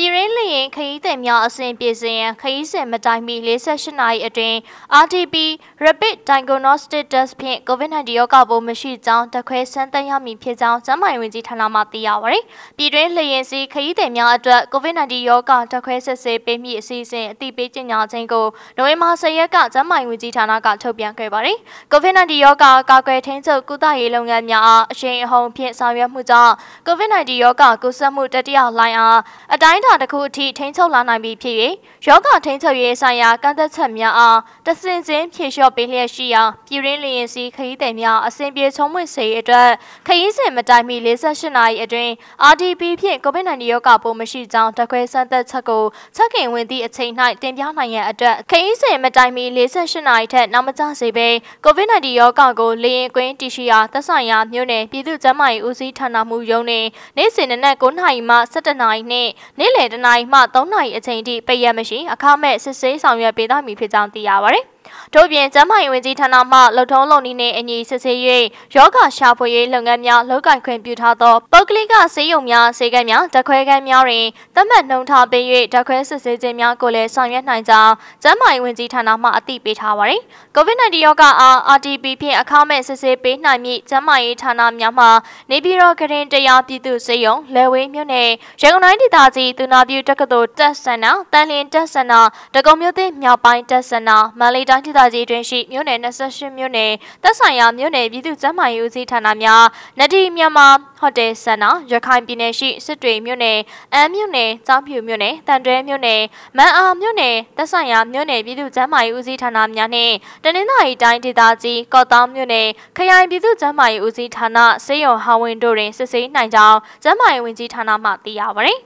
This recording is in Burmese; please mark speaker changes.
Speaker 1: ပြည်ရင်းလျင်ခရီးသည်များအစဉ်ပြည်စင်ရန်ခရီးစဉ်မတိုင်မီ48နာရီအတွင်း RTP Rapid Diagnostic Test ဖြင့် COVID-19 ရောဂါပိုးမရှိကြောင်းတခွဲစမ်းသပ်ရမည်ဖြစ်ကြောင်းကျန်းမာရေးဝန်ကြီးဌာနမှသိရပါရယ်ပြည်တွင်းလျင်စီခရီးသည်များအတွက် COVID-19 ရောဂါတခွဲဆက်ဆေးပေးမည့်အစီအစဉ်အသိပေးကြေညာခြင်းကိုနိုဝင်ဘာ10ရက်ကကျန်းမာရေးဝန်ကြီးဌာနကထုတ်ပြန်ခဲ့ပါရယ် COVID-19 ရောဂါကာကွယ်ထိန်းချုပ်ကုသရေးလုပ်ငန်းများအားအရှိန်အဟုန်ဖြင့်ဆောင်ရွက်မှုကြောင့် COVID-19 ရောဂါကူးစက်မှုတတိယလှိုင်းအားအတိုင်းတာတစ်ခုအထိထိန်းချုပ်လာနိုင်ပြီဖြစ်၍ယောဂထိန်းချုပ်ရေးဆိုင်ရာကန့်သက်ချက်များအားတဆင်ချင်းဖြေလျှော့ပေးလျက်ရှိရာပြည်ရင်းလျင်စီခရီးသည်များအစဉ်ပြေချုံးမွင့်စေအတွက်ခရီးစဉ်မတိုင်မီ48နာရီအတွင်း RDP ဖြင့် COVID-19 ရောဂါပိုးမရှိကြောင်းဓာတ်ခွဲစမ်းသပ်ချက်ကိုချက်ခင်ဝင်သည့်အချိန်၌တင်ပြနိုင်ရန်အတွက်ခရီးစဉ်မတိုင်မီ48နာရီထက်နောက်မကျစေဘဲ COVID-19 ရောဂါကိုလျင်ကွင်းတရှိရာသက်ဆိုင်ရာမြို့နယ်ပြည်သူ့ကျန်းမာရေးဦးစီးဌာနမှရုံးနှင့်နေ့စဉ်နနက်9:00နာရီမှ17:00နာရီနှင့်နေ့လယ်တနာရီမှ3နာရီအချိန်ထိပိတ်ရမရှိအခမဲ့စစ်ဆေးဆောင်ရွက်ပေးသွားမည်ဖြစ်ကြောင်းသိရပါတယ်။တို့ပြင်ကျန်းမာရေးဝန်ကြီးဌာနမှလုံထုံးလုံနည်းနှင့်အညီစစ်ဆေး၍ယောဂရှာဖွေရေးလုပ်ငန်းများလုပ်ကိုင်ခွင့်ပြုထားသောပုဂ္ဂလိကဆေးရုံများဆေးကန်းများဓာတ်ခွဲခန်းများတွင်သတ်မှတ်နှုန်းထားပေး၍ဓာတ်ခွဲစစ်ဆေးခြင်းများကိုလည်းဆောင်ရွက်နိုင်ကြောင်းကျန်းမာရေးဝန်ကြီးဌာနမှအသိပေးထားပါသည်။ COVID-19 ရောဂါအား RTP ဖြင့်အခမဲ့စစ်ဆေးပေးနိုင်မည့်ကျန်းမာရေးဌာနများမှနေပြည်တော်ကရင်တရားပြည်သူစေယုံလယ်ဝေးမြို့နယ်ရန်ကုန်တိုင်းဒေသကြီးသူနာပြုတက္ကသိုလ်တက်ဆန္ဒတန်လျင်တက်ဆန္ဒတကုံမြို့သစ်မြောက်ပိုင်းတက်ဆန္ဒမန္တလေးတိုင်းတိုင်းဒေသကြီးအတွင်းရှိမြို့နယ်28မြို့နယ်သက်ဆိုင်ရာမြို့နယ်ပြည်သူ့စံမှန်ရေးဌာနများနဒီမြန်မာဟိုတယ်စံနာရခိုင်ပြည်နယ်ရှိစစ်တွေမြို့နယ်အမ်းမြို့နယ်ကျောင်းဖြူမြို့နယ်တန်တွဲမြို့နယ်မန်အောင်မြို့နယ်သက်ဆိုင်ရာမြို့နယ်ပြည်သူ့စံမှန်ရေးဌာနများနှင့်တနင်္သာရီတိုင်းဒေသကြီးကော့တောင်းမြို့နယ်ခရိုင်ပြည်သူ့စံမှန်ရေးဌာနစေယုံဟာဝင်းတို့တွင်စစ်ဆေးနိုင်ကြောင်းစံမှန်ရေးဝန်ကြီးဌာနမှသိရပါသည်